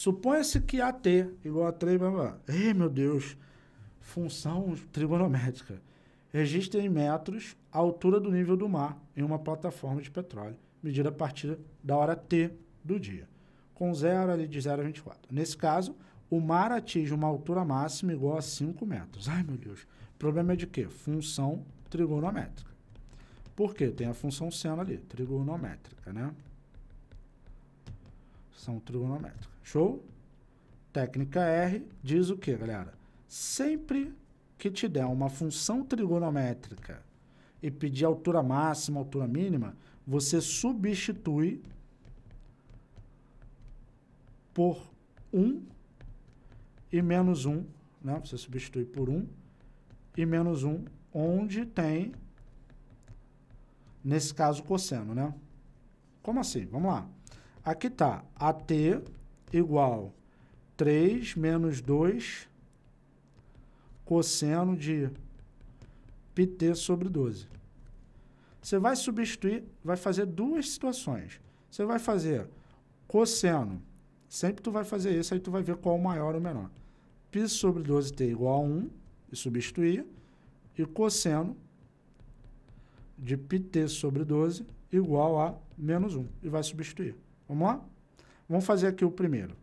Suponha-se que AT igual a 3, blá, blá. Ei, meu Deus. Função trigonométrica. Registra em metros a altura do nível do mar em uma plataforma de petróleo, medida a partir da hora T do dia, com zero ali de 0 a 24. Nesse caso, o mar atinge uma altura máxima igual a 5 metros. Ai, meu Deus. O problema é de quê? Função trigonométrica. Por quê? Tem a função seno ali, trigonométrica, né? São trigonométricas. Show? Técnica R diz o que, galera? Sempre que te der uma função trigonométrica e pedir altura máxima, altura mínima, você substitui por 1 e menos 1, né? Você substitui por 1 e menos 1, onde tem, nesse caso, cosseno, né? Como assim? Vamos lá. Aqui está, AT igual 3 menos 2 cosseno de pt sobre 12. Você vai substituir, vai fazer duas situações. Você vai fazer cosseno, sempre tu vai fazer isso, aí tu vai ver qual o maior ou menor. π sobre 12t igual a 1, e substituir, e cosseno de πt sobre 12 igual a menos 1, e vai substituir. Vamos lá? Vamos fazer aqui o primeiro.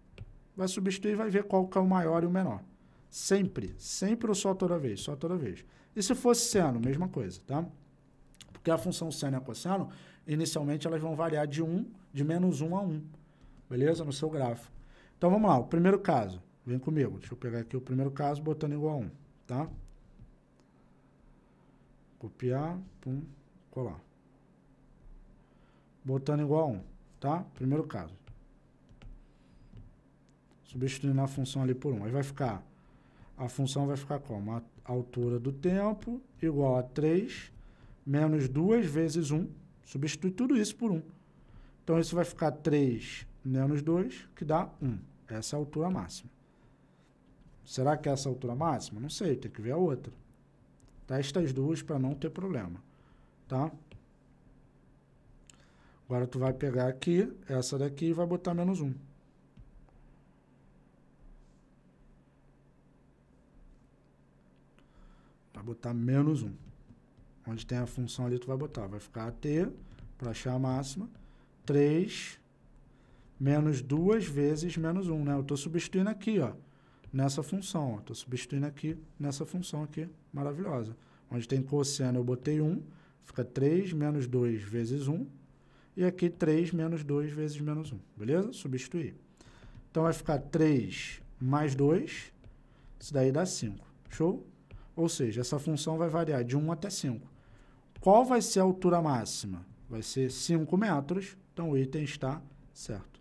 Vai substituir e vai ver qual que é o maior e o menor. Sempre. Sempre ou só toda vez? Só toda vez. E se fosse seno? Mesma coisa, tá? Porque a função seno e a cosseno, inicialmente elas vão variar de 1, de menos 1 a 1. Beleza? No seu gráfico. Então vamos lá, o primeiro caso. Vem comigo. Deixa eu pegar aqui o primeiro caso botando igual a 1, tá? Copiar, pum, colar. Botando igual a 1 tá? Primeiro caso. Substituindo a função ali por 1. Aí vai ficar, a função vai ficar como? A altura do tempo igual a 3 menos 2 vezes 1. Substitui tudo isso por 1. Então, isso vai ficar 3 menos 2, que dá 1. Essa é a altura máxima. Será que é essa a altura máxima? Não sei, tem que ver a outra. Testa as duas para não ter problema, tá? Agora tu vai pegar aqui, essa daqui, e vai botar menos um. Vai botar menos um. Onde tem a função ali, tu vai botar. Vai ficar AT, para achar a máxima, 3 menos 2 vezes menos 1, né? Eu estou substituindo aqui, ó, nessa função. Estou substituindo aqui nessa função aqui, maravilhosa. Onde tem cosseno, eu botei 1, fica 3 menos 2 vezes 1, e aqui 3 menos 2 vezes menos 1, beleza? Substituir. Então vai ficar 3 mais 2, isso daí dá 5, show? Ou seja, essa função vai variar de 1 até 5. Qual vai ser a altura máxima? Vai ser 5 metros, então o item está certo.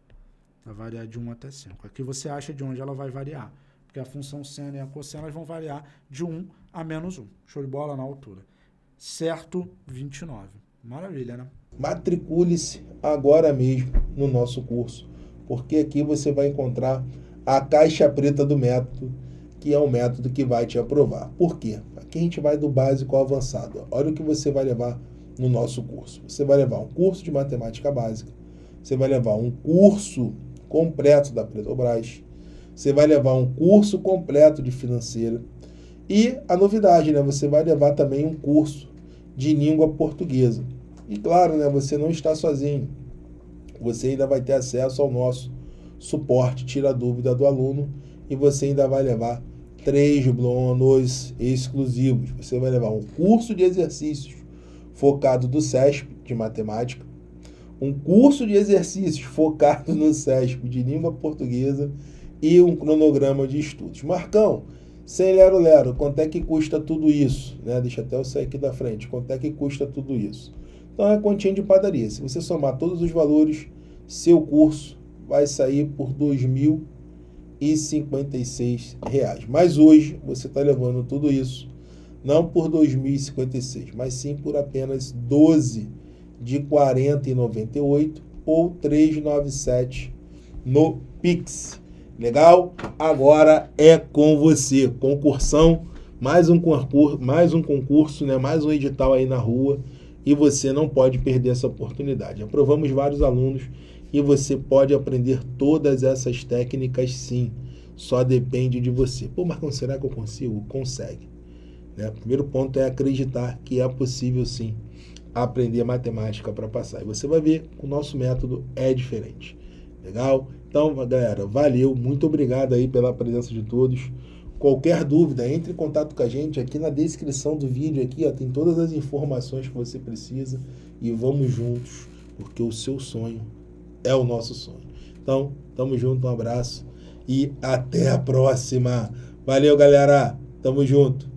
Vai variar de 1 até 5. Aqui você acha de onde ela vai variar, porque a função seno e a cosseno vão variar de 1 a menos 1. Show de bola na altura. Certo, 29. Maravilha, né? Matricule-se agora mesmo no nosso curso, porque aqui você vai encontrar a caixa preta do método, que é o método que vai te aprovar. Por quê? Aqui a gente vai do básico ao avançado. Olha o que você vai levar no nosso curso. Você vai levar um curso de matemática básica, você vai levar um curso completo da Pretobras, você vai levar um curso completo de financeira e a novidade, né? Você vai levar também um curso de língua portuguesa. E claro, né, você não está sozinho. Você ainda vai ter acesso ao nosso suporte, tira a dúvida do aluno e você ainda vai levar três bônus exclusivos. Você vai levar um curso de exercícios focado do SESP de matemática, um curso de exercícios focado no SESP de língua portuguesa e um cronograma de estudos. Marcão, sem lero lero, quanto é que custa tudo isso? Né? Deixa até eu sair aqui da frente. Quanto é que custa tudo isso? Então é a continha de padaria. Se você somar todos os valores, seu curso vai sair por R$ 2.056. Mas hoje você está levando tudo isso não por 2.056, mas sim por apenas 12 de 40,98 ou 397 no Pix. Legal? Agora é com você. Concursão, mais um concurso, mais um concurso, né? Mais um edital aí na rua e você não pode perder essa oportunidade. Aprovamos vários alunos e você pode aprender todas essas técnicas sim. Só depende de você. Pô, Marcão, será que eu consigo? Consegue. Né? Primeiro ponto é acreditar que é possível sim aprender matemática para passar. E você vai ver que o nosso método é diferente. Legal? Então, galera, valeu, muito obrigado aí pela presença de todos. Qualquer dúvida, entre em contato com a gente aqui na descrição do vídeo aqui, ó, tem todas as informações que você precisa e vamos juntos, porque o seu sonho é o nosso sonho. Então, tamo junto, um abraço e até a próxima. Valeu, galera. Tamo junto.